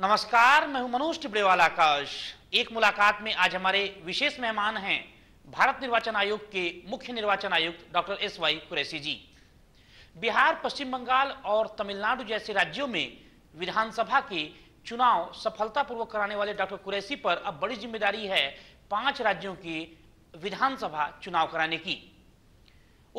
नमस्कार मैं हूं मनोज टिबड़ेवाला आकाश एक मुलाकात में आज हमारे विशेष मेहमान हैं भारत निर्वाचन आयोग के मुख्य निर्वाचन आयुक्त doctor S Y Qureshi ji Bihar Paschim Bangal और तमिलनाडु जैसे राज्यों में विधानसभा के चुनाव सफलतापूर्वक कराने वाले डॉक्टर कुरैसी पर अब बड़ी जिम्मेदारी है पांच राज्यों के विधानसभा चुनाव कराने की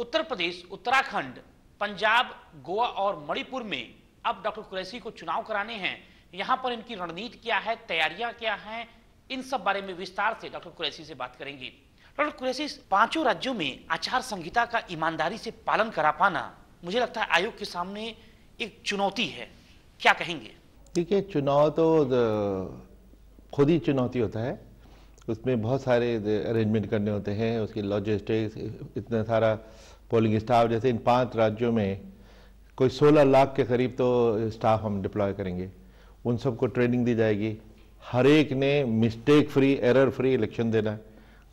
उत्तर प्रदेश उत्तराखंड पंजाब गोवा और मणिपुर में अब डॉक्टर कुरैसी को चुनाव कराने हैं यहां पर इनकी रणनीति क्या है तैयारियां क्या हैं इन सब बारे में विस्तार से डॉक्टर कुरैसी से बात करेंगे डॉक्टर कुरैसी पांचों राज्यों में आचार संहिता का ईमानदारी से पालन करा पाना मुझे लगता है आयोग के सामने एक चुनौती है क्या कहेंगे देखिए चुनाव तो खुद ही चुनौती होता है उसमें बहुत सारे अरेंजमेंट करने होते हैं उसकी लॉजिस्टिक्स इतना सारा पोलिंग स्टाफ जैसे इन पांच राज्यों में कोई 16 लाख के करीब तो स्टाफ हम डिप्लॉय करेंगे उन सबको ट्रेनिंग दी जाएगी हर एक ने mistake free error free election देना है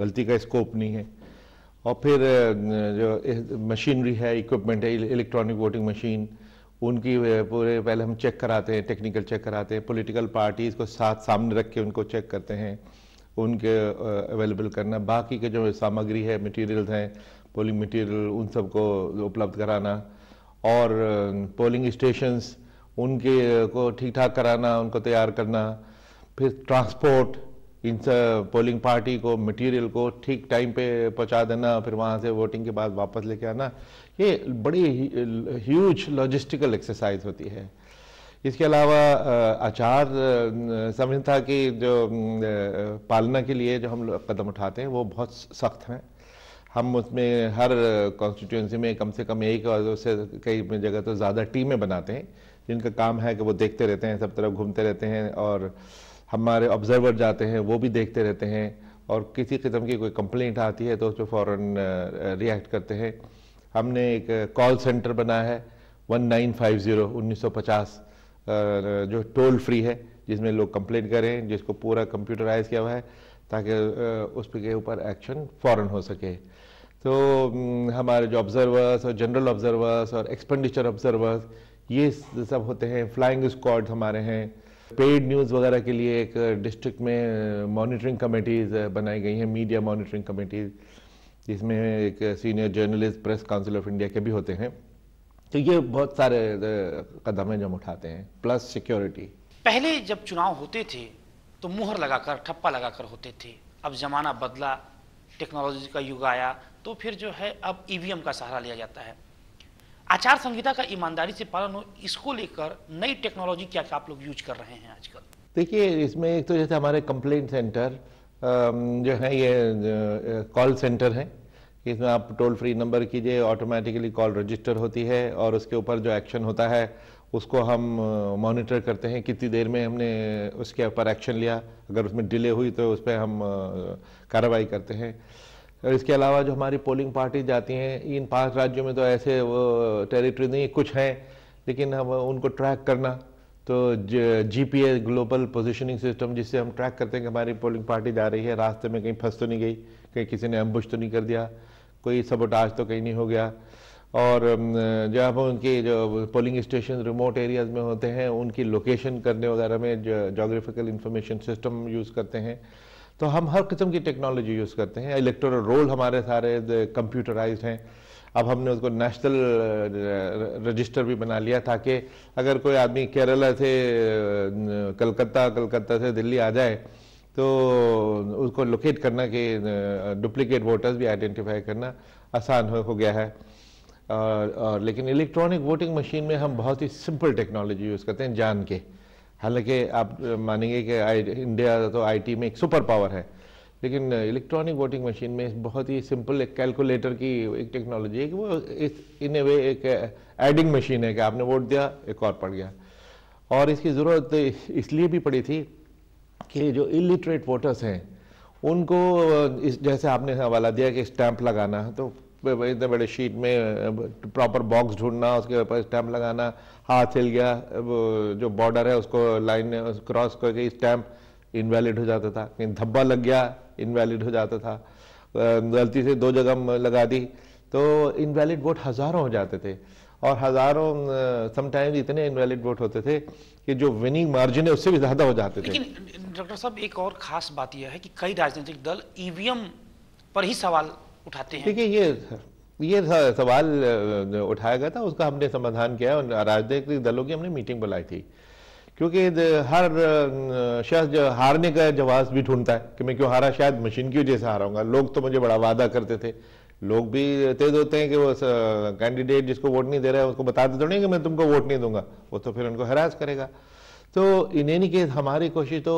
गलती का स्कोप नहीं है और फिर जो मशीनरी है इक्विपमेंट है इलेक्ट्रॉनिक वोटिंग मशीन उनकी पूरे पहले हम चेक कराते हैं टेक्निकल चेक कराते हैं पॉलिटिकल पार्टीज़ को साथ सामने रख के उनको चेक करते हैं उनके अवेलेबल करना बाकी के जो सामग्री है मटेरियल्स हैं पोलिंग मटेरियल उन सबको उपलब्ध कराना और पोलिंग स्टेशंस उनके को ठीक ठाक कराना उनको तैयार करना फिर ट्रांसपोर्ट इन पोलिंग पार्टी को मटेरियल को ठीक टाइम पे पहुंचा देना फिर वहाँ से वोटिंग के बाद वापस लेके आना ये बड़ी ह्यूज लॉजिस्टिकल एक्सरसाइज होती है इसके अलावा आचार संहिता की जो पालना के लिए जो हम कदम उठाते हैं वो बहुत सख्त हैं हम उसमें हर कॉन्स्टिट्यूंसी में कम से कम एक से कई जगह तो ज़्यादा टीमें बनाते हैं जिनका काम है कि वो देखते रहते हैं सब तरफ घूमते रहते हैं और हमारे ऑब्जर्वर जाते हैं वो भी देखते रहते हैं और किसी किस्म की कोई कंप्लेंट आती है तो उस पर फ़ौर रिएक्ट करते हैं हमने एक कॉल सेंटर बनाया है वन नाइन फाइव ज़ीरो उन्नीस सौ पचास जो टोल फ्री है जिसमें लोग कंप्लेंट करें जिसको पूरा कंप्यूटराइज किया हुआ है ताकि उस पर के ऊपर एक्शन फ़ौर हो सके तो हमारे जो ऑब्ज़र्वर्स और जनरल ऑब्ज़र्वर्स और एक्सपेंडिचर ऑब्ज़र्वर्स ये सब होते हैं फ्लाइंग स्क्वाड हमारे हैं पेड न्यूज़ वगैरह के लिए एक डिस्ट्रिक्ट में मॉनिटरिंग कमेटीज़ बनाई गई हैं मीडिया मॉनिटरिंग कमेटीज़ जिसमें एक senior journalist press council of India के भी होते हैं तो ये बहुत सारे कदम हैं जो हम उठाते हैं प्लस सिक्योरिटी पहले जब चुनाव होते थे तो मुहर लगाकर ठप्पा लगाकर होते थे अब ज़माना बदला टेक्नोलॉजी का युग आया तो फिर जो है अब ईवीएम e का सहारा लिया जाता है आचार संहिता का ईमानदारी से पालन हो इसको लेकर नई टेक्नोलॉजी क्या क्या आप लोग यूज कर रहे हैं आजकल देखिए इसमें एक तो जैसे हमारे कंप्लेंट सेंटर जो है ये कॉल सेंटर है इसमें आप टोल फ्री नंबर कीजिए ऑटोमेटिकली कॉल रजिस्टर होती है और उसके ऊपर जो एक्शन होता है उसको हम मॉनिटर करते हैं कितनी देर में हमने उसके ऊपर एक्शन लिया अगर उसमें डिले हुई तो उस पर हम कार्रवाई करते हैं और इसके अलावा जो हमारी पोलिंग पार्टी जाती हैं इन पांच राज्यों में तो ऐसे वो टेरिटरी नहीं कुछ हैं लेकिन हम उनको ट्रैक करना तो जीपीएस ग्लोबल पोजीशनिंग सिस्टम जिससे हम ट्रैक करते हैं कि हमारी पोलिंग पार्टी जा रही है रास्ते में कहीं फंस तो नहीं गई कहीं किसी ने अम्बुश तो नहीं कर दिया कोई सबोटाज तो कहीं नहीं हो गया और जो हम उनके जो पोलिंग स्टेशन रिमोट एरियाज में होते हैं उनकी लोकेशन करने वगैरह में जोग्राफिकल इंफॉर्मेशन सिस्टम यूज़ करते हैं तो हम हर किस्म की टेक्नोलॉजी यूज़ करते हैं इलेक्ट्रल रोल हमारे सारे कंप्यूटराइज हैं अब हमने उसको नेशनल रजिस्टर uh, भी बना लिया ताकि अगर कोई आदमी केरला से uh, कलकत्ता कलकत्ता से दिल्ली आ जाए तो उसको लोकेट करना कि डुप्लीकेट uh, वोटर्स भी आइडेंटिफाई करना आसान हो, हो गया है और, और लेकिन इलेक्ट्रॉनिक वोटिंग मशीन में हम बहुत ही सिंपल टेक्नोलॉजी यूज़ करते हैं जान के हालांकि आप मानेंगे कि इंडिया तो आईटी में एक सुपर पावर है लेकिन इलेक्ट्रॉनिक वोटिंग मशीन में बहुत ही सिंपल एक कैलकुलेटर की एक टेक्नोलॉजी है कि वो इस इन ए वे एक एडिंग मशीन है कि आपने वोट दिया एक और पड़ गया और इसकी ज़रूरत इसलिए भी पड़ी थी कि जो इलिटरेट वोटर्स हैं उनको इस जैसे आपने हवाला दिया कि स्टैंप लगाना तो इतने बड़े शीट में प्रॉपर बॉक्स ढूंढना उसके ऊपर स्टैम्प लगाना हाथ हिल गया जो बॉर्डर है उसको लाइन क्रॉस करके स्टैम्प इनवैलिड हो जाता था कहीं धब्बा लग गया इनवैलिड हो जाता था गलती से दो जगह लगा दी तो इनवैलिड वोट हज़ारों हो जाते थे और हज़ारों समटाइम्स इतने इनवैलिड वोट होते थे कि जो विनिंग मार्जिन है उससे भी ज़्यादा हो जाते थे लेकिन डॉक्टर साहब एक और ख़ास बात यह है कि कई राजनीतिक दल ईवीएम e पर ही सवाल उठाते हैं देखिए ये ये सवाल उठाया गया था उसका हमने समाधान किया और राजनीतिक दलों की हमने मीटिंग बुलाई थी क्योंकि हर शख्स हारने का जवाब भी ढूंढता है कि मैं क्यों हारा शायद मशीन की वजह से हाराऊंगा लोग तो मुझे बड़ा वादा करते थे लोग भी तेज होते हैं कि वो कैंडिडेट जिसको वोट नहीं दे रहा है उसको बता देते तो नहीं कि मैं तुमको वोट नहीं दूंगा वो तो फिर उनको हरास करेगा तो इन एनी केस हमारी कोशिश तो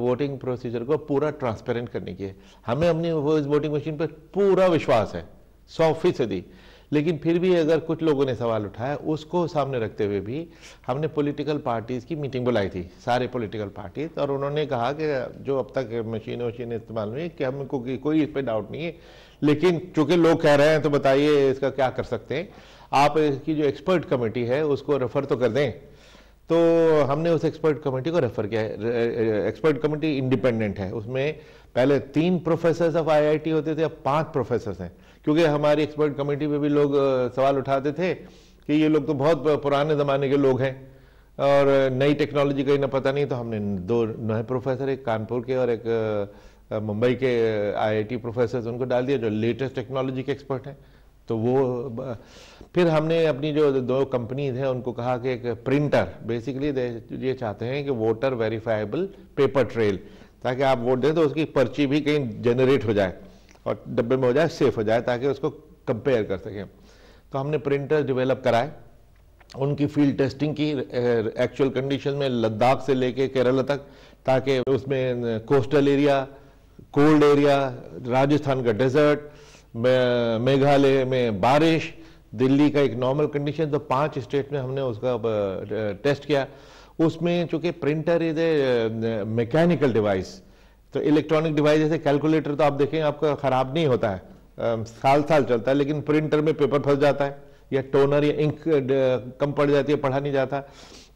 वोटिंग प्रोसीजर को पूरा ट्रांसपेरेंट करने की है हमें अपनी वोटिंग मशीन पर पूरा विश्वास है सौ फीसदी लेकिन फिर भी अगर कुछ लोगों ने सवाल उठाया उसको सामने रखते हुए भी हमने पॉलिटिकल पार्टीज़ की मीटिंग बुलाई थी सारे पॉलिटिकल पार्टीज और उन्होंने कहा कि जो अब तक मशीन वशीन इस्तेमाल हुई कि हमको कोई इस पर डाउट नहीं है लेकिन चूंकि लोग कह रहे हैं तो बताइए इसका क्या कर सकते हैं आप इसकी जो एक्सपर्ट कमेटी है उसको रेफर तो कर दें तो हमने उस एक्सपर्ट कमेटी को रेफर किया है एक्सपर्ट कमेटी इंडिपेंडेंट है उसमें पहले तीन प्रोफेसर्स ऑफ आईआईटी होते थे अब पांच प्रोफेसर्स हैं क्योंकि हमारी एक्सपर्ट कमेटी में भी लोग सवाल उठाते थे कि ये लोग तो बहुत पुराने ज़माने के लोग हैं और नई टेक्नोलॉजी का इन्हें पता नहीं तो हमने दो नए प्रोफेसर एक कानपुर के और एक मुंबई के आईआईटी प्रोफेसर उनको डाल दिया जो लेटेस्ट टेक्नोलॉजी के एक्सपर्ट हैं तो वो फिर हमने अपनी जो दो कंपनीज हैं उनको कहा कि एक प्रिंटर बेसिकली ये चाहते हैं कि वोटर वेरीफाइबल पेपर ट्रेल ताकि आप वोट दें तो उसकी पर्ची भी कहीं जनरेट हो जाए और डब्बे में हो जाए सेफ हो जाए ताकि उसको कंपेयर कर सकें तो हमने प्रिंटर डेवलप कराए उनकी फील्ड टेस्टिंग की एक्चुअल कंडीशन में लद्दाख से लेके केरला तक ताकि उसमें coastal area cold area Rajasthan का डेजर्ट मेघालय में बारिश दिल्ली का एक नॉर्मल कंडीशन तो पांच स्टेट में हमने उसका टेस्ट किया उसमें चूंकि printer is a mechanical device तो इलेक्ट्रॉनिक डिवाइस जैसे कैलकुलेटर तो आप देखें आपका ख़राब नहीं होता है साल साल चलता है लेकिन प्रिंटर में पेपर फंस जाता है या टोनर या इंक कम पड़ जाती है पढ़ा नहीं जाता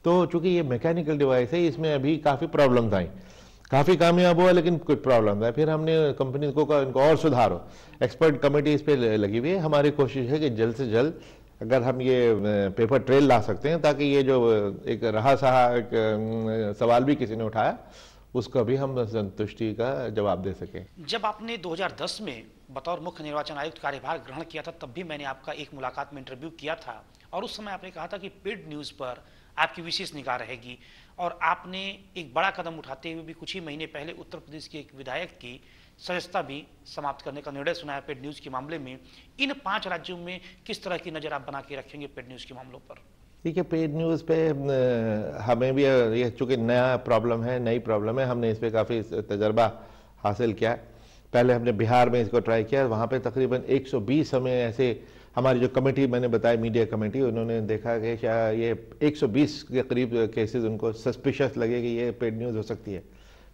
तो चूंकि ये मैकेनिकल डिवाइस है इसमें अभी काफ़ी प्रॉब्लम्स आई काफ़ी कामयाब हुआ लेकिन कुछ प्रॉब्लम है फिर हमने कंपनी को का इनको और सुधारो एक्सपर्ट कमेटी इस पर लगी हुई है हमारी कोशिश है कि जल्द से जल्द अगर हम ये पेपर ट्रेल ला सकते हैं ताकि ये जो एक रहा सहा एक सवाल भी किसी ने उठाया उसका भी हम संतुष्टि का जवाब दे सके जब आपने 2010 में बतौर मुख्य निर्वाचन आयुक्त कार्यभार ग्रहण किया था तब भी मैंने आपका एक मुलाकात में इंटरव्यू किया था और उस समय आपने कहा था कि पेड न्यूज़ पर आपकी विशेष निगाह रहेगी और आपने एक बड़ा कदम उठाते हुए भी कुछ ही महीने पहले उत्तर प्रदेश के एक विधायक की सदस्यता भी समाप्त करने का निर्णय सुनाया पेड न्यूज़ के मामले में इन पांच राज्यों में किस तरह की नज़र आप बना के रखेंगे पेड न्यूज़ के मामलों पर देखिए पेड न्यूज़ पे हमें भी यह चूँकि नया प्रॉब्लम है नई प्रॉब्लम है हमने इस पर काफ़ी तजर्बा हासिल किया पहले हमने बिहार में इसको ट्राई किया वहाँ पर तकरीबन बीस हमें ऐसे हमारी जो कमेटी मैंने बताया मीडिया कमेटी उन्होंने देखा कि शायद ये 120 के करीब केसेस उनको सस्पिशस लगे कि ये पेड न्यूज़ हो सकती है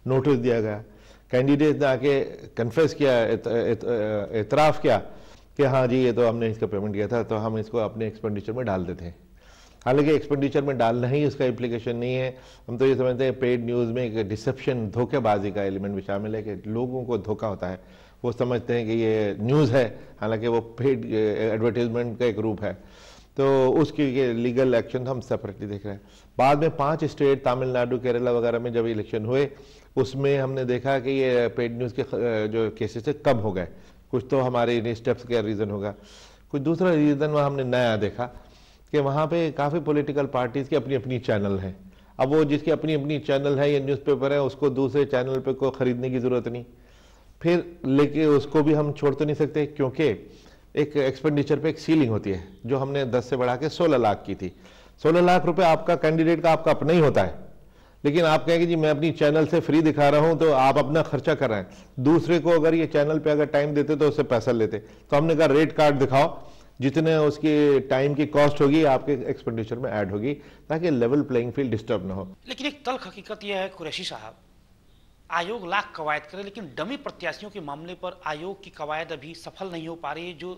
नोटिस दिया गया कैंडिडेट ने आके कन्फेस किया एतराफ़ किया कि हाँ जी ये तो हमने इसका पेमेंट किया था तो हम इसको अपने एक्सपेंडिचर में डाल देते हैं हालांकि एक्सपेंडिचर में डालना ही उसका इम्प्लीकेशन नहीं है हम तो ये समझते हैं पेड न्यूज़ में एक डिसेप्शन धोखेबाजी का एलिमेंट भी शामिल है कि लोगों को धोखा होता है वो समझते हैं कि ये न्यूज़ है हालांकि वो पेड एडवर्टीजमेंट का एक रूप है तो उसकी ये लीगल एक्शन हम सेपरेटली देख रहे हैं बाद में पांच स्टेट तमिलनाडु केरला वगैरह में जब इलेक्शन हुए उसमें हमने देखा कि ये पेड न्यूज़ के जो केसेस है कम हो गए कुछ तो हमारे इन स्टेप्स का रीज़न होगा कुछ दूसरा रीज़न वहाँ हमने नया देखा कि वहाँ पर काफ़ी पोलिटिकल पार्टीज़ की अपनी अपनी चैनल हैं अब वो जिसकी अपनी अपनी चैनल है या न्यूज़पेपर है उसको दूसरे चैनल पे को ख़रीदने की ज़रूरत नहीं फिर लेके उसको भी हम छोड़ तो नहीं सकते क्योंकि एक एक्सपेंडिचर पे एक सीलिंग होती है जो हमने 10 से बढ़ा के 16 लाख की थी 16 लाख रुपए आपका कैंडिडेट का आपका अपना ही होता है लेकिन आप कहेंगे जी मैं अपनी चैनल से फ्री दिखा रहा हूं तो आप अपना खर्चा कर रहे हैं दूसरे को अगर ये चैनल पे अगर टाइम देते तो उससे पैसा लेते तो हमने कहा रेट कार्ड दिखाओ जितने उसकी टाइम की कॉस्ट होगी आपके एक्सपेंडिचर में ऐड होगी ताकि लेवल प्लेइंग फील्ड डिस्टर्ब ना हो लेकिन एक तल्ख हकीकत यह है कुरैशी साहब आयोग लाख कवायद करे लेकिन डमी प्रत्याशियों के मामले पर आयोग की कवायद अभी सफल नहीं हो पा रही है जो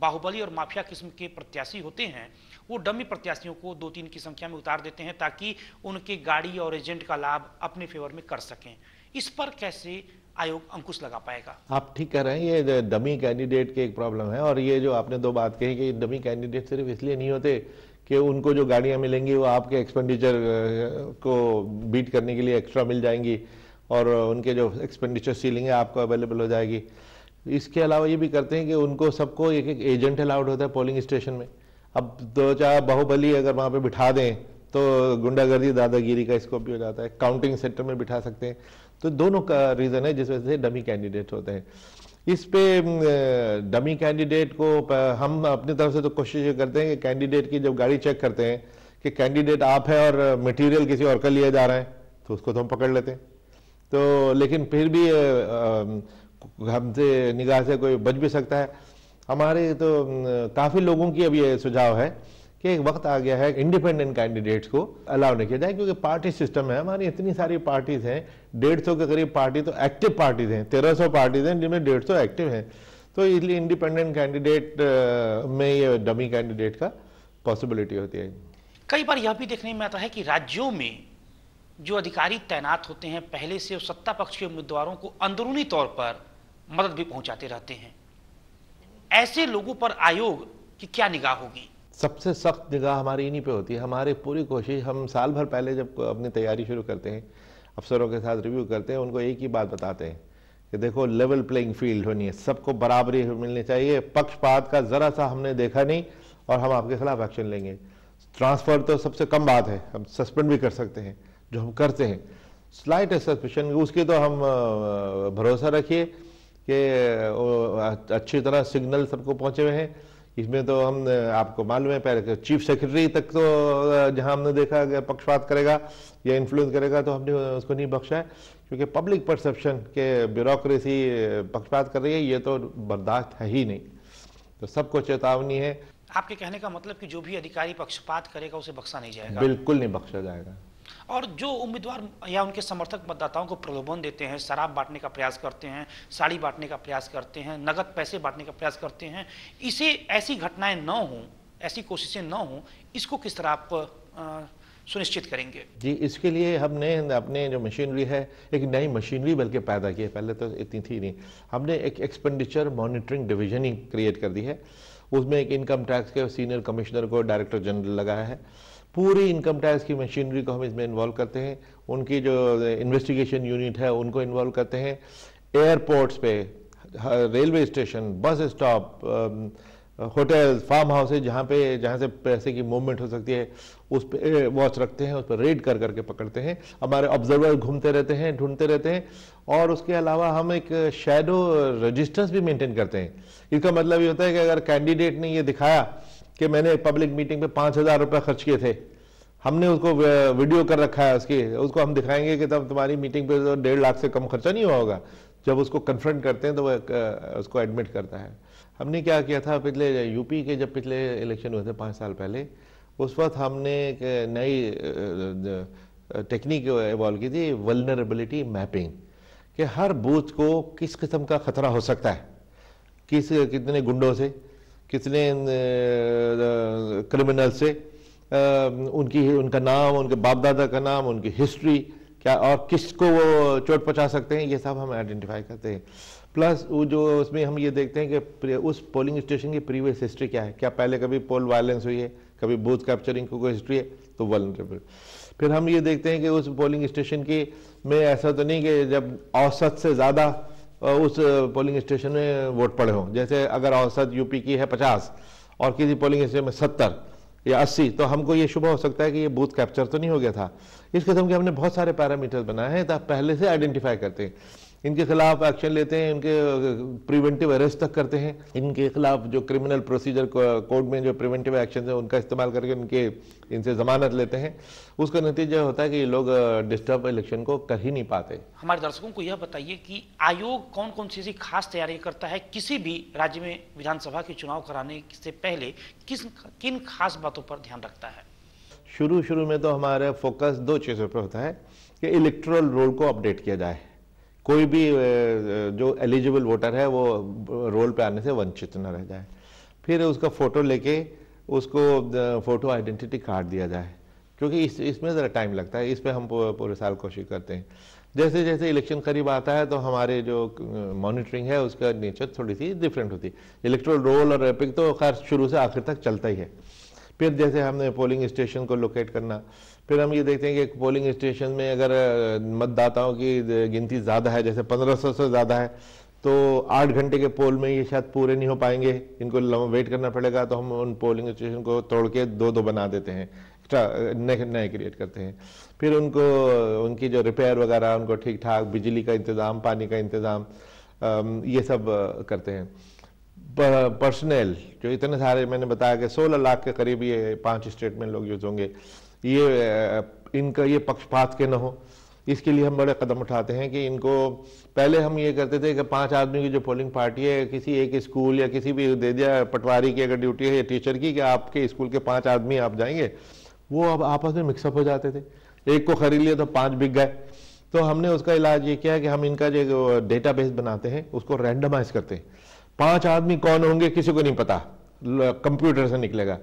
बाहुबली और माफिया किस्म के प्रत्याशी होते हैं वो डमी प्रत्याशियों को दो तीन की संख्या में उतार देते हैं ताकि उनके गाड़ी और एजेंट का लाभ अपने फेवर में कर सकें इस पर कैसे आयोग अंकुश लगा पाएगा आप ठीक कह रहे हैं ये डमी कैंडिडेट के एक प्रॉब्लम है और ये जो आपने दो बात कही कि डमी कैंडिडेट सिर्फ इसलिए नहीं होते कि उनको जो गाड़ियाँ मिलेंगी वो आपके एक्सपेंडिचर को बीट करने के लिए एक्स्ट्रा मिल जाएंगी और उनके जो एक्सपेंडिचर सीलिंग है आपको अवेलेबल हो जाएगी इसके अलावा ये भी करते हैं कि उनको सबको एक एक एजेंट अलाउड होता है पोलिंग स्टेशन में अब दो चार बाहुबली अगर वहाँ पे बिठा दें तो गुंडागर्दी दादागिरी का स्कोप भी हो जाता है काउंटिंग सेंटर में बिठा सकते हैं तो दोनों का रीज़न है जिस वजह से डमी कैंडिडेट होते हैं इस पे डमी कैंडिडेट को हम अपनी तरफ से तो कोशिश करते हैं कि कैंडिडेट की जब गाड़ी चेक करते हैं कि कैंडिडेट आप है और मटेरियल किसी और का लिए जा रहे हैं तो उसको तो हम पकड़ लेते हैं तो लेकिन फिर भी हमसे निगाह से कोई बच भी सकता है हमारे तो काफ़ी लोगों की अब ये सुझाव है कि एक वक्त आ गया है इंडिपेंडेंट कैंडिडेट्स को अलाउ नहीं किया जाए क्योंकि पार्टी सिस्टम है हमारी इतनी सारी पार्टीज हैं डेढ़ सौ के करीब पार्टी तो एक्टिव पार्टीज हैं तेरह सौ पार्टीज हैं जिनमें डेढ़ सौ एक्टिव हैं तो इसलिए इंडिपेंडेंट कैंडिडेट में ये डमी कैंडिडेट का पॉसिबिलिटी होती है कई बार यह भी देखने में आता है कि राज्यों में जो अधिकारी तैनात होते हैं पहले से सत्ता पक्ष के उम्मीदवारों को अंदरूनी तौर पर मदद भी पहुंचाते रहते हैं ऐसे लोगों पर आयोग की क्या निगाह होगी सबसे सख्त निगाह हमारी इन्हीं पे होती है हमारी पूरी कोशिश हम साल भर पहले जब अपनी तैयारी शुरू करते हैं अफसरों के साथ रिव्यू करते हैं उनको एक ही बात बताते हैं कि देखो लेवल प्लेइंग फील्ड होनी है सबको बराबरी मिलनी चाहिए पक्षपात का ज़रा सा हमने देखा नहीं और हम आपके खिलाफ एक्शन लेंगे ट्रांसफ़र तो सबसे कम बात है हम सस्पेंड भी कर सकते हैं जो हम करते हैं स्लाइट सस्पेशन उसके तो हम भरोसा रखिए कि अच्छी तरह सिग्नल सबको पहुंचे हुए हैं इसमें तो हम आपको मालूम है पहले चीफ तो सेक्रेटरी तक तो जहां हमने देखा कि पक्षपात करेगा या इन्फ्लुएंस करेगा तो हमने उसको नहीं बख्शा है क्योंकि पब्लिक परसेप्शन के ब्यूरोक्रेसी पक्षपात कर रही है ये तो बर्दाश्त है ही नहीं तो सबको चेतावनी है आपके कहने का मतलब कि जो भी अधिकारी पक्षपात करेगा उसे बख्शा नहीं जाएगा बिल्कुल नहीं बख्शा जाएगा और जो उम्मीदवार या उनके समर्थक मतदाताओं को प्रलोभन देते हैं शराब बांटने का प्रयास करते हैं साड़ी बांटने का प्रयास करते हैं नगद पैसे बांटने का प्रयास करते हैं इसे ऐसी घटनाएं न हों ऐसी कोशिशें न हों इसको किस तरह आप सुनिश्चित करेंगे जी इसके लिए हमने अपने जो मशीनरी है एक नई मशीनरी बल्कि पैदा की है पहले तो इतनी थी नहीं हमने एक एक्सपेंडिचर मॉनिटरिंग डिवीजन ही क्रिएट कर दी है उसमें एक इनकम टैक्स के सीनियर कमिश्नर को डायरेक्टर जनरल लगाया है पूरी इनकम टैक्स की मशीनरी को हम इसमें इन्वॉल्व करते हैं उनकी जो इन्वेस्टिगेशन यूनिट है उनको इन्वॉल्व करते हैं एयरपोर्ट्स पे railway station bus stop hotel farmhouses जहाँ पे जहाँ से पैसे की मूवमेंट हो सकती है उस पर वॉच रखते हैं उस पर रेड कर करके पकड़ते हैं हमारे ऑब्जर्वर घूमते रहते हैं ढूंढते रहते हैं और उसके अलावा हम एक शेडो रजिस्टर्स भी मेंटेन करते हैं इसका मतलब ये होता है कि अगर कैंडिडेट ने ये दिखाया कि मैंने पब्लिक मीटिंग पे पाँच हज़ार रुपये खर्च किए थे हमने उसको वीडियो कर रखा है उसकी उसको हम दिखाएंगे कि तब तुम्हारी मीटिंग पे तो डेढ़ लाख से कम खर्चा नहीं हुआ होगा जब उसको कन्फ्रंट करते हैं तो वह उसको एडमिट करता है हमने क्या किया था पिछले यूपी के जब पिछले इलेक्शन हुए थे पाँच साल पहले उस वक्त हमने एक नई टेक्निक इवॉल्व की थी वलनरेबिलिटी मैपिंग कि हर बूथ को किस किस्म का खतरा हो सकता है किस कितने गुंडों से कितने क्रिमिनल से आ, उनकी उनका नाम उनके बाप दादा का नाम उनकी हिस्ट्री क्या और किसको वो चोट पहुँचा सकते हैं ये सब हम आइडेंटिफाई करते हैं प्लस वो जो उसमें हम ये देखते हैं कि उस पोलिंग स्टेशन की प्रीवियस हिस्ट्री क्या है क्या पहले कभी पोल वायलेंस हुई है कभी बूथ कैप्चरिंग की कोई हिस्ट्री है तो वॉल्ट्रेबल फिर हम ये देखते हैं कि उस पोलिंग स्टेशन की में ऐसा तो नहीं कि जब औसत से ज़्यादा उस पोलिंग स्टेशन में वोट पड़े हों जैसे अगर औसत यूपी की है पचास और किसी पोलिंग स्टेशन में सत्तर या अस्सी तो हमको ये शुभ हो सकता है कि ये बूथ कैप्चर तो नहीं हो गया था इस किस्म के हमने बहुत सारे पैरामीटर्स बनाए हैं तो आप पहले से आइडेंटिफाई करते हैं इनके खिलाफ एक्शन लेते हैं इनके प्रिवेंटिव अरेस्ट तक करते हैं इनके खिलाफ जो क्रिमिनल प्रोसीजर कोर्ट में जो प्रिवेंटिव एक्शन है उनका इस्तेमाल करके इनके इनसे जमानत लेते हैं उसका नतीजा होता है कि ये लोग डिस्टर्ब इलेक्शन को कर ही नहीं पाते हमारे दर्शकों को यह बताइए कि आयोग कौन कौन सी ऐसी खास तैयारी करता है किसी भी राज्य में विधानसभा के चुनाव कराने से पहले किस किन खास बातों पर ध्यान रखता है शुरू शुरू में तो हमारा फोकस दो चीज़ों पर होता है कि इलेक्ट्रल रोल को अपडेट किया जाए कोई भी जो एलिजिबल वोटर है वो रोल पे आने से वंचित न रह जाए फिर उसका फ़ोटो लेके उसको फ़ोटो आइडेंटिटी कार्ड दिया जाए क्योंकि इस इसमें ज़रा टाइम लगता है इस पर हम पूरे साल कोशिश करते हैं जैसे जैसे इलेक्शन करीब आता है तो हमारे जो मॉनिटरिंग है उसका नेचर थोड़ी सी डिफरेंट होती है इलेक्ट्रोल रोल और रैपिंग तो खैर शुरू से आखिर तक चलता ही है फिर जैसे हमने पोलिंग स्टेशन को लोकेट करना फिर हम ये देखते हैं कि पोलिंग स्टेशन में अगर मतदाताओं की गिनती ज़्यादा है जैसे 1500 से ज़्यादा है तो आठ घंटे के पोल में ये शायद पूरे नहीं हो पाएंगे इनको वेट करना पड़ेगा तो हम उन पोलिंग स्टेशन को तोड़ के दो दो बना देते हैं एक्स्ट्रा नए नए क्रिएट करते हैं फिर उनको उनकी जो रिपेयर वगैरह उनको ठीक ठाक बिजली का इंतज़ाम पानी का इंतज़ाम ये सब करते हैं पर्सनल जो इतने सारे मैंने बताया कि 16 लाख के करीब ये पांच स्टेट में लोग यूज होंगे ये इनका ये पक्षपात के न हो इसके लिए हम बड़े कदम उठाते हैं कि इनको पहले हम ये करते थे कि पांच आदमी की जो पोलिंग पार्टी है किसी एक स्कूल या किसी भी दे दिया पटवारी की अगर ड्यूटी है या टीचर की कि आपके स्कूल के पांच आदमी आप जाएंगे वो अब आपस में मिक्सअप हो जाते थे एक को खरीद लिया तो पाँच बिक गए तो हमने उसका इलाज ये किया कि हम इनका जो डेटा बेस बनाते हैं उसको रैंडमाइज करते हैं पांच आदमी कौन होंगे किसी को नहीं पता कंप्यूटर से निकलेगा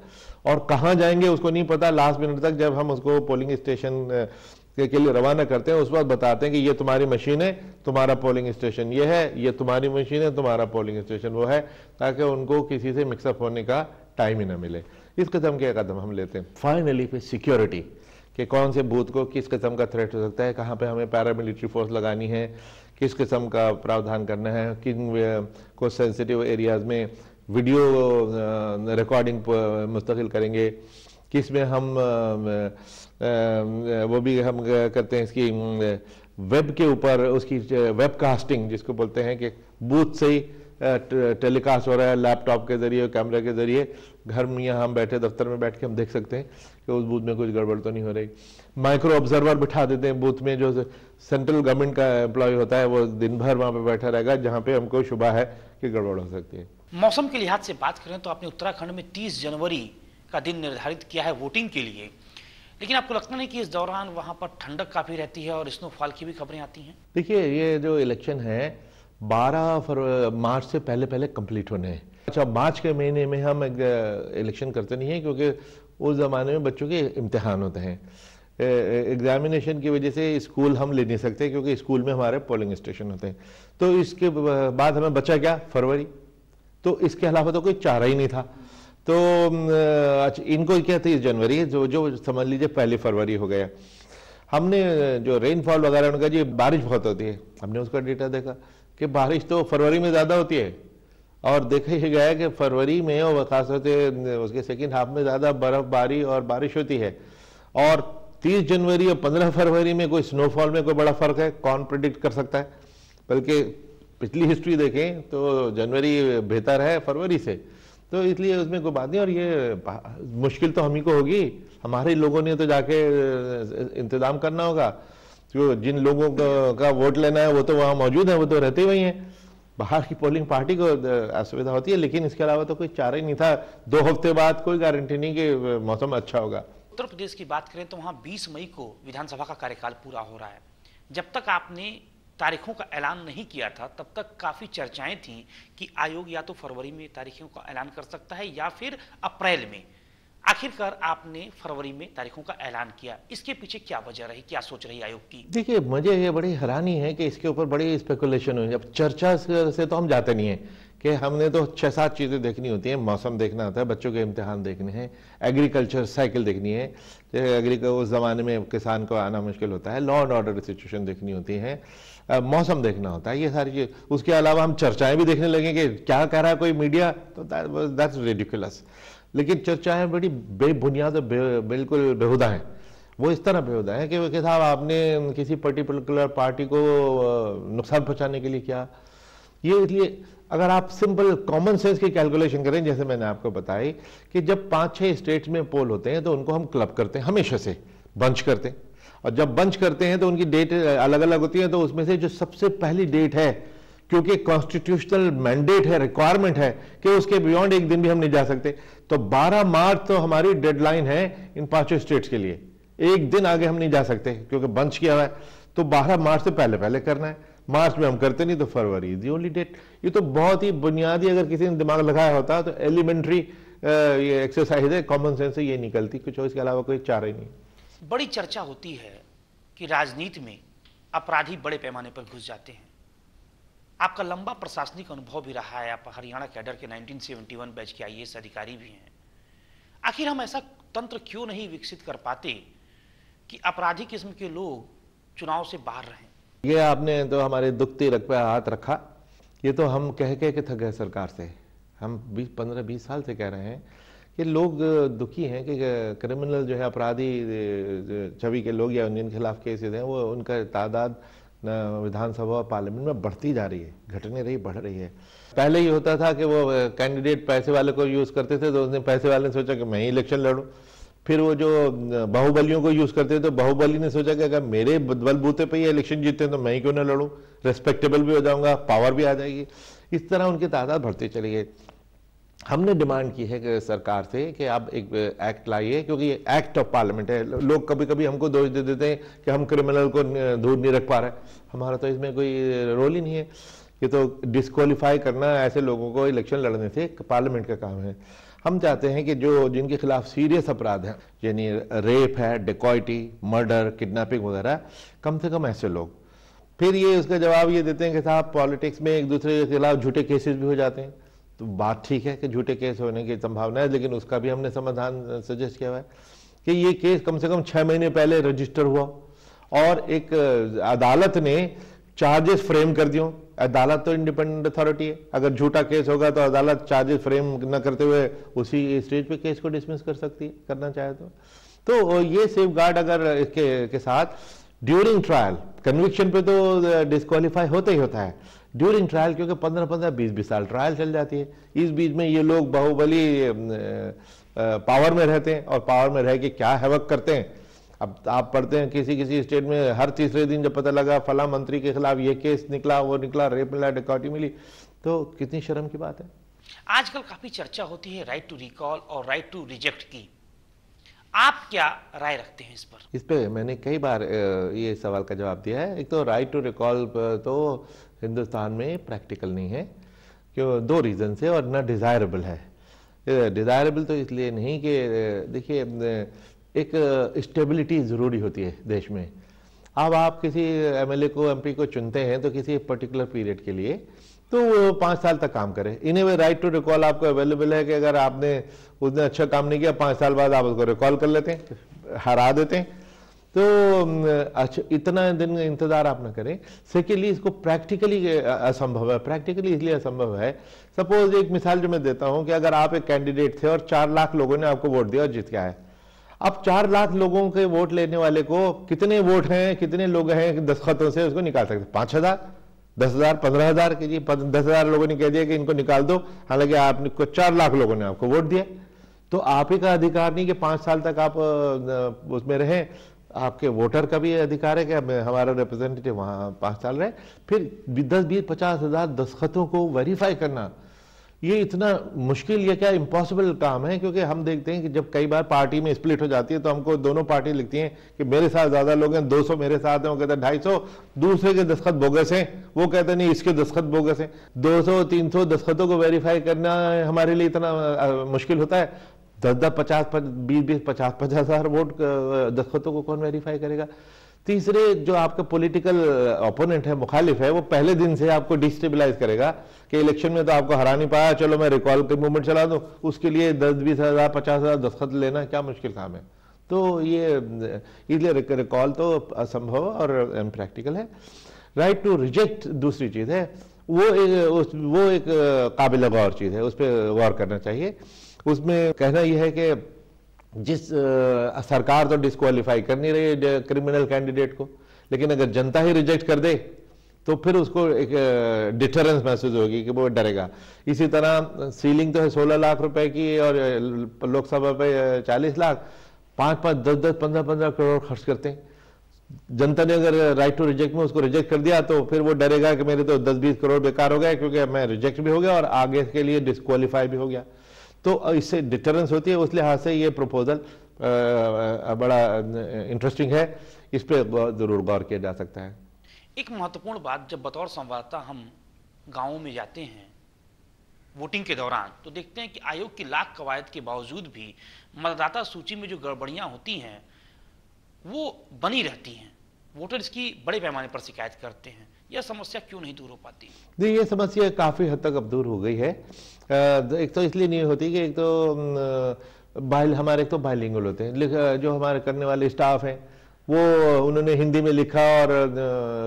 और कहाँ जाएंगे उसको नहीं पता लास्ट मिनट तक जब हम उसको पोलिंग स्टेशन के लिए रवाना करते हैं उस वक्त बताते हैं कि ये तुम्हारी मशीन है तुम्हारा पोलिंग स्टेशन ये है ये तुम्हारी मशीन है तुम्हारा पोलिंग स्टेशन वो है ताकि उनको किसी से मिक्सअप होने का टाइम ही ना मिले इस कदम के कदम हम लेते हैं फाइनली फिर सिक्योरिटी कि कौन से बूथ को किस किस्म का थ्रेट हो सकता है कहाँ पे हमें पैरामिलिट्री फोर्स लगानी है किस किस्म का प्रावधान करना है किन को सेंसिटिव एरियाज़ में वीडियो रिकॉर्डिंग मुस्तकिल करेंगे किस में हम वो भी हम करते हैं इसकी वेब के ऊपर उसकी वेब कास्टिंग जिसको बोलते हैं कि बूथ से ही टेलीकास्ट हो रहा है लैपटॉप के ज़रिए कैमरे के ज़रिए घर में या हम बैठे दफ्तर में बैठ के हम देख सकते हैं कि उस बूथ में कुछ गड़बड़ तो नहीं हो रही माइक्रो ऑब्जर्वर बिठा देते हैं बूथ में जो सेंट्रल गवर्नमेंट का एम्प्लॉय होता है वो दिन भर वहाँ पर बैठा रहेगा जहाँ पे हमको शुभ है कि गड़बड़ हो सकती है मौसम के लिहाज से बात करें तो आपने उत्तराखंड में तीस जनवरी का दिन निर्धारित किया है वोटिंग के लिए लेकिन आपको लगता नहीं कि इस दौरान वहाँ पर ठंडक काफ़ी रहती है और स्नोफॉल की भी खबरें आती हैं देखिए ये जो इलेक्शन है 12 फरवरी मार्च से पहले पहले कंप्लीट होने हैं अच्छा मार्च के महीने में हम इलेक्शन करते नहीं हैं क्योंकि उस ज़माने में बच्चों के इम्तहान होते हैं एग्ज़ामिनेशन की वजह से स्कूल हम ले नहीं सकते क्योंकि स्कूल में हमारे पोलिंग स्टेशन होते हैं तो इसके बाद हमें बचा क्या फरवरी तो इसके अलावा तो कोई चारा ही नहीं था तो अच्छा इनको क्या तीस जनवरी जो जो समझ लीजिए पहली फरवरी हो गया हमने जो रेनफॉल वगैरह उनका जी बारिश बहुत होती है हमने उसका डेटा देखा कि बारिश तो फरवरी में ज़्यादा होती है और देखा ही गया कि फरवरी में और खासतौर से उसके सेकेंड हाफ में ज़्यादा बर्फ़बारी और बारिश होती है और 30 जनवरी और 15 फरवरी में कोई स्नोफॉल में कोई बड़ा फ़र्क है कौन प्रिडिक्ट कर सकता है बल्कि पिछली हिस्ट्री देखें तो जनवरी बेहतर है फरवरी से तो इसलिए उसमें कोई बात नहीं और ये मुश्किल तो हम ही को होगी हमारे लोगों ने तो जाके इंतज़ाम करना होगा जो तो जिन लोगों का वोट लेना है वो तो वहाँ मौजूद हैं वो तो रहते हुए हैं बाहर की पोलिंग पार्टी को असुविधा होती है लेकिन इसके अलावा तो कोई चारा ही नहीं था दो हफ्ते बाद कोई गारंटी नहीं कि मौसम अच्छा होगा उत्तर प्रदेश की बात करें तो वहाँ 20 मई को विधानसभा का कार्यकाल पूरा हो रहा है जब तक आपने तारीखों का ऐलान नहीं किया था तब तक काफ़ी चर्चाएं थी कि आयोग या तो फरवरी में तारीखों का ऐलान कर सकता है या फिर अप्रैल में आखिरकार आपने फरवरी में तारीखों का ऐलान किया इसके पीछे क्या वजह रही क्या सोच रही आयोग की देखिए मजे ये बड़ी हैरानी है कि इसके ऊपर बड़ी स्पेकुलेशन हुई जब चर्चा से तो हम जाते नहीं है कि हमने तो छः सात चीज़ें देखनी होती हैं मौसम देखना होता है बच्चों के इम्तिहान देखने हैं एग्रीकल्चर साइकिल देखनी है एग्रीकल तो उस ज़माने में किसान को आना मुश्किल होता है लॉ एंड ऑर्डर सिचुएशन देखनी होती है मौसम देखना होता है ये सारी चीज़ उसके अलावा हम चर्चाएं भी देखने लगे कि क्या कह रहा है कोई मीडिया तो दैट्स रेडिकुलस लेकिन चर्चाएं बड़ी बेबुनियाद बिल्कुल बेहुदा हैं वो इस तरह बेहुदा है कि वकील साहब आपने किसी पर्टिकुलर पार्टी को नुकसान पहुंचाने के लिए किया ये इसलिए अगर आप सिंपल कॉमन सेंस की कैलकुलेशन करें जैसे मैंने आपको बताई कि जब पांच छह स्टेट्स में पोल होते हैं तो उनको हम क्लब करते हैं हमेशा से बंच करते हैं और जब बंच करते हैं तो उनकी डेट अलग अलग होती है तो उसमें से जो सबसे पहली डेट है क्योंकि कॉन्स्टिट्यूशनल मैंडेट है रिक्वायरमेंट है कि उसके बियॉन्ड एक दिन भी हम नहीं जा सकते तो 12 मार्च तो हमारी डेडलाइन है इन पांचों स्टेट्स के लिए एक दिन आगे हम नहीं जा सकते क्योंकि बंच किया हुआ है तो 12 मार्च से पहले पहले करना है मार्च में हम करते नहीं तो फरवरी इज ओनली डेट ये तो बहुत ही बुनियादी अगर किसी ने दिमाग लगाया होता तो एलिमेंट्री ये एक्सरसाइज है कॉमन सेंस से ये निकलती कुछ और इसके अलावा कोई चारा ही नहीं बड़ी चर्चा होती है कि राजनीति में अपराधी बड़े पैमाने पर घुस जाते हैं आपका लंबा प्रशासनिक अनुभव भी रहा है आप हरियाणा कैडर के 1971 बैच के आईएएस अधिकारी भी हैं आखिर हम ऐसा तंत्र क्यों नहीं विकसित कर पाते कि अपराधी किस्म के लोग चुनाव से बाहर रहें ये आपने तो हमारे दुखते रख पे हाथ रखा ये तो हम कह कह के थक गए सरकार से हम बीस पंद्रह बीस साल से कह रहे हैं कि लोग दुखी हैं कि क्रिमिनल जो है अपराधी छवि के लोग या उनके खिलाफ केसेज हैं वो उनका तादाद विधानसभा और पार्लियामेंट में बढ़ती जा रही है घटने रही बढ़ रही है पहले ही होता था कि वो कैंडिडेट पैसे वाले को यूज़ करते थे तो उसने पैसे वाले ने सोचा कि मैं ही इलेक्शन लड़ूँ फिर वो जो बाहुबलियों को यूज़ करते थे तो बाहुबली ने सोचा कि अगर मेरे बलबूते पर ही इलेक्शन जीते हैं तो मैं ही क्यों ना लड़ूँ रिस्पेक्टेबल भी हो जाऊँगा पावर भी आ जाएगी इस तरह उनकी तादाद बढ़ती चली गई हमने डिमांड की है सरकार से कि आप एक एक्ट लाइए क्योंकि ये एक्ट ऑफ पार्लियामेंट है लोग कभी कभी हमको दोष दे देते हैं कि हम क्रिमिनल को दूर नहीं रख पा रहे हमारा तो इसमें कोई रोल ही नहीं है ये तो डिस्कालीफाई करना ऐसे लोगों को इलेक्शन लड़ने से पार्लियामेंट का काम है हम चाहते हैं कि जो जिनके खिलाफ सीरियस अपराध हैं यानी रेप है डिकॉयटी मर्डर किडनेपिंग वगैरह कम से कम ऐसे लोग फिर ये उसका जवाब ये देते हैं कि साहब पॉलिटिक्स में एक दूसरे के खिलाफ झूठे केसेस भी हो जाते हैं तो बात ठीक है कि झूठे केस होने की संभावना है लेकिन उसका भी हमने समाधान सजेस्ट किया हुआ है कि ये केस कम से कम छः महीने पहले रजिस्टर हुआ और एक अदालत ने चार्जेस फ्रेम कर दियो अदालत तो इंडिपेंडेंट अथॉरिटी है अगर झूठा केस होगा तो अदालत चार्जेस फ्रेम न करते हुए उसी स्टेज पे केस को डिसमिस कर सकती है करना चाहे तो तो ये सेफ गार्ड अगर इसके के साथ ड्यूरिंग ट्रायल कन्विक्शन पे तो डिस्कालीफाई होता ही होता है ड्यूरिंग ट्रायल क्योंकि पंद्रह पंद्रह बीस बीस साल ट्रायल चल जाती है इस बीच में ये लोग बाहुबली पावर में रहते हैं और पावर में रह के क्या हैवक करते हैं अब आप पढ़ते हैं किसी किसी स्टेट में हर तीसरे दिन जब पता लगा फला मंत्री के खिलाफ ये केस निकला वो निकला रेप मिला डिकॉटी मिली तो कितनी शर्म की बात है आजकल काफी चर्चा होती है राइट टू रिकॉल और राइट टू रिजेक्ट की आप क्या राय रखते हैं इस पर इस पर मैंने कई बार ये सवाल का जवाब दिया है एक तो राइट टू रिकॉल तो हिंदुस्तान में प्रैक्टिकल नहीं है क्यों दो रीज़न से और ना डिज़ायरेबल है डिज़ायरेबल तो इसलिए नहीं कि देखिए एक स्टेबिलिटी ज़रूरी होती है देश में अब आप किसी एमएलए को एमपी को चुनते हैं तो किसी पर्टिकुलर पीरियड के लिए तो वो पाँच साल तक काम करे in way right to recall आपको अवेलेबल है कि अगर आपने उसने अच्छा काम नहीं किया पाँच साल बाद आप उसको रिकॉल कर लेते हैं हरा देते हैं तो अच्छा इतना दिन इंतज़ार आप ना करें सेकेंडली इसको प्रैक्टिकली असंभव है प्रैक्टिकली इसलिए असंभव है सपोज एक मिसाल जो मैं देता हूं कि अगर आप एक कैंडिडेट थे और चार लाख लोगों ने आपको वोट दिया और जीत गया है अब चार लाख लोगों के वोट लेने वाले को कितने वोट हैं कितने लोग हैं दस्खतों से उसको निकाल सकते पांच हज़ार दस हज़ार पंद्रह हज़ार के जी दस हज़ार लोगों ने कह दिया कि इनको निकाल दो हालांकि आपको चार लाख लोगों ने आपको वोट दिया तो आप ही का अधिकार नहीं कि पांच साल तक आप उसमें रहें आपके वोटर का भी अधिकार है कि हमारा रिप्रेजेंटेटिव वहाँ पास चल रहे फिर दस बीस पचास हज़ार दस्खतों को वेरीफाई करना ये इतना मुश्किल या क्या इम्पॉसिबल काम है क्योंकि हम देखते हैं कि जब कई बार पार्टी में स्प्लिट हो जाती है तो हमको दोनों पार्टी लिखती हैं कि मेरे साथ ज़्यादा लोग हैं 200 मेरे साथ हैं वो कहते हैं ढाई दूसरे के दस्खत बोगस हैं वो कहते नहीं इसके दस्खत बोगस हैं 200 300 दस्खतों को वेरीफाई करना हमारे लिए इतना मुश्किल होता है दस दस पचास बीस बीस पचास पचास हजार वोट दस्खतों को कौन वेरीफाई करेगा तीसरे जो आपका पॉलिटिकल ओपोनेंट है मुखालिफ है वो पहले दिन से आपको डिस्टेबलाइज करेगा कि इलेक्शन में तो आपको हरा नहीं पाया चलो मैं रिकॉल के मूवमेंट चला दूँ उसके लिए दस बीस हज़ार पचास हज़ार दस्खत लेना क्या मुश्किल काम है तो ये इसलिए रिकॉल तो असंभव और प्रैक्टिकल है राइट टू रिजेक्ट दूसरी चीज़ है वो एक, वो एक काबिल गौर चीज़ है उस पर गौर करना चाहिए उसमें कहना यह है कि जिस आ, सरकार तो डिस्कालीफाई कर नहीं रही क्रिमिनल कैंडिडेट को लेकिन अगर जनता ही रिजेक्ट कर दे तो फिर उसको एक डिटरेंस महसूस होगी कि वो डरेगा इसी तरह सीलिंग तो है सोलह लाख रुपए की और लोकसभा पे चालीस लाख पाँच पाँच दस दस पंद्रह पंद्रह करोड़ खर्च करते हैं जनता ने अगर राइट टू रिजेक्ट में उसको रिजेक्ट कर दिया तो फिर वो डरेगा कि मेरे तो दस बीस करोड़ बेकार हो गए क्योंकि मैं रिजेक्ट भी हो गया और आगे के लिए डिस्कालीफाई भी हो गया तो इससे डिटरेंस होती है उस लिहाज से ये प्रपोजल बड़ा इंटरेस्टिंग है इस पर ज़रूर गौर किया जा सकता है एक महत्वपूर्ण बात जब बतौर संवाददाता हम गाँव में जाते हैं वोटिंग के दौरान तो देखते हैं कि आयोग की लाख कवायद के बावजूद भी मतदाता सूची में जो गड़बड़ियां होती हैं वो बनी रहती हैं वोटर इसकी बड़े पैमाने पर शिकायत करते हैं यह समस्या क्यों नहीं दूर हो पाती नहीं ये समस्या काफ़ी हद तक अब दूर हो गई है एक तो इसलिए नहीं होती कि एक तो बाइल हमारे एक तो बाइलिंगल होते हैं जो हमारे करने वाले स्टाफ हैं वो उन्होंने हिंदी में लिखा और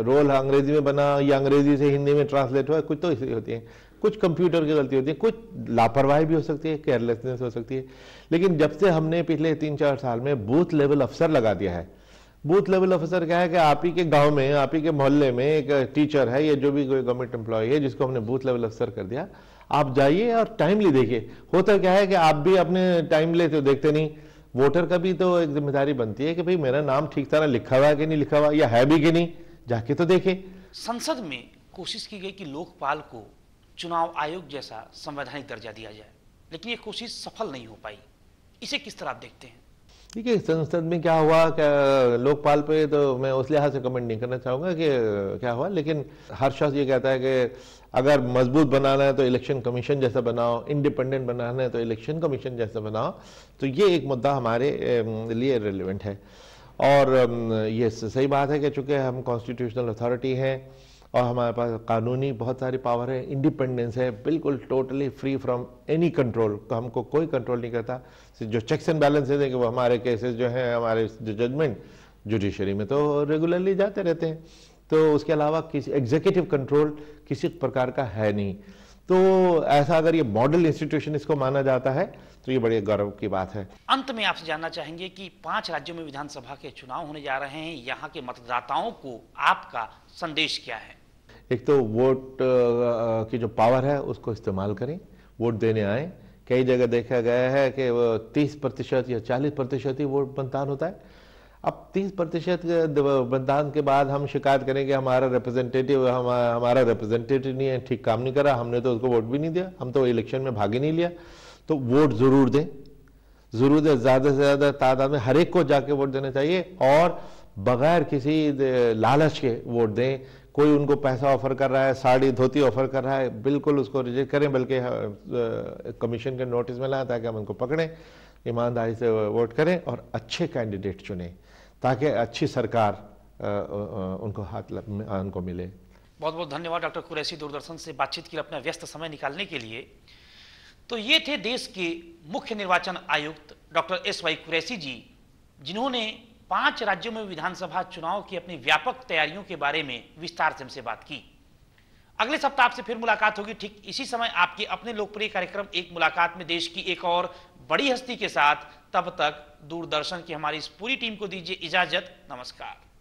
रोल अंग्रेजी में बना या अंग्रेजी से हिंदी में ट्रांसलेट हुआ कुछ तो इसलिए होती है कुछ कंप्यूटर की गलती होती है कुछ लापरवाही भी हो सकती है केयरलेसनेस हो सकती है लेकिन जब से हमने पिछले तीन चार साल में बूथ लेवल अफसर लगा दिया है बूथ लेवल अफसर क्या है कि आप ही के गांव में आप ही के मोहल्ले में एक टीचर है या जो भी कोई गवर्नमेंट एम्प्लॉय है जिसको हमने बूथ लेवल अफसर कर दिया आप जाइए और टाइमली देखिए होता क्या है कि आप भी अपने टाइम लेते हो देखते नहीं वोटर का भी तो एक जिम्मेदारी बनती है कि भाई मेरा नाम ठीक तरह लिखा हुआ है कि नहीं लिखा हुआ या है भी कि नहीं जाके तो देखे संसद में कोशिश की गई कि लोकपाल को चुनाव आयोग जैसा संवैधानिक दर्जा दिया जाए लेकिन ये कोशिश सफल नहीं हो पाई इसे किस तरह आप देखते हैं देखिए संसद में क्या हुआ क्या लोकपाल पे तो मैं उस लिहाज से कमेंट नहीं करना चाहूँगा कि क्या हुआ लेकिन हर शख्स ये कहता है कि अगर मजबूत बनाना है तो इलेक्शन कमीशन जैसा बनाओ इंडिपेंडेंट बनाना है तो इलेक्शन कमीशन जैसा बनाओ तो ये एक मुद्दा हमारे लिए रेलिवेंट है और ये सही बात है कि चूँकि हम कॉन्स्टिट्यूशनल अथॉरिटी हैं और हमारे पास कानूनी बहुत सारी पावर है इंडिपेंडेंस है बिल्कुल totally free from any control हमको कोई कंट्रोल नहीं करता जो चेक्स एंड बैलेंसेज है कि वो हमारे केसेस जो हैं हमारे जो जजमेंट जुडिशरी में तो रेगुलरली जाते रहते हैं तो उसके अलावा किसी एग्जीक्यूटिव कंट्रोल किसी प्रकार का है नहीं तो ऐसा अगर ये मॉडल इंस्टीट्यूशन इसको माना जाता है तो ये बड़े गौरव की बात है अंत में आपसे जानना चाहेंगे कि पांच राज्यों में विधानसभा के चुनाव होने जा रहे हैं यहाँ के मतदाताओं को आपका संदेश क्या है एक तो वोट की जो पावर है उसको इस्तेमाल करें वोट देने आए कई जगह देखा गया है कि तीस प्रतिशत या चालीस प्रतिशत ही वोट मतदान होता है अब 30 प्रतिशत मतदान के बाद हम शिकायत करेंगे हमारा रिप्रेजेंटेटिव हम, हमारा रिप्रेजेंटेटिव नहीं है ठीक काम नहीं करा हमने तो उसको वोट भी नहीं दिया हम तो इलेक्शन में भाग ही नहीं लिया तो वोट ज़रूर दें ज़रूर दें ज़्यादा से ज़्यादा तादाद में हर एक को जाके वोट देना चाहिए और बगैर किसी लालच के वोट दें कोई उनको पैसा ऑफर कर रहा है साड़ी धोती ऑफर कर रहा है बिल्कुल उसको रिजेक्ट करें बल्कि कमीशन के नोटिस में लाए ताकि हम उनको पकड़ें ईमानदारी से वोट करें और अच्छे कैंडिडेट चुनें ताकि अच्छी सरकार उनको हाथ उनको मिले बहुत बहुत धन्यवाद डॉक्टर कुरैसी दूरदर्शन से बातचीत के लिए अपना व्यस्त समय निकालने के लिए तो ये थे देश के मुख्य निर्वाचन आयुक्त doctor S Y Qureshi ji जिन्होंने पांच राज्यों में विधानसभा चुनाव की अपनी व्यापक तैयारियों के बारे में विस्तार से हमसे बात की अगले सप्ताह आपसे फिर मुलाकात होगी ठीक इसी समय आपके अपने लोकप्रिय कार्यक्रम एक मुलाकात में देश की एक और बड़ी हस्ती के साथ तब तक दूरदर्शन की हमारी इस पूरी टीम को दीजिए इजाजत नमस्कार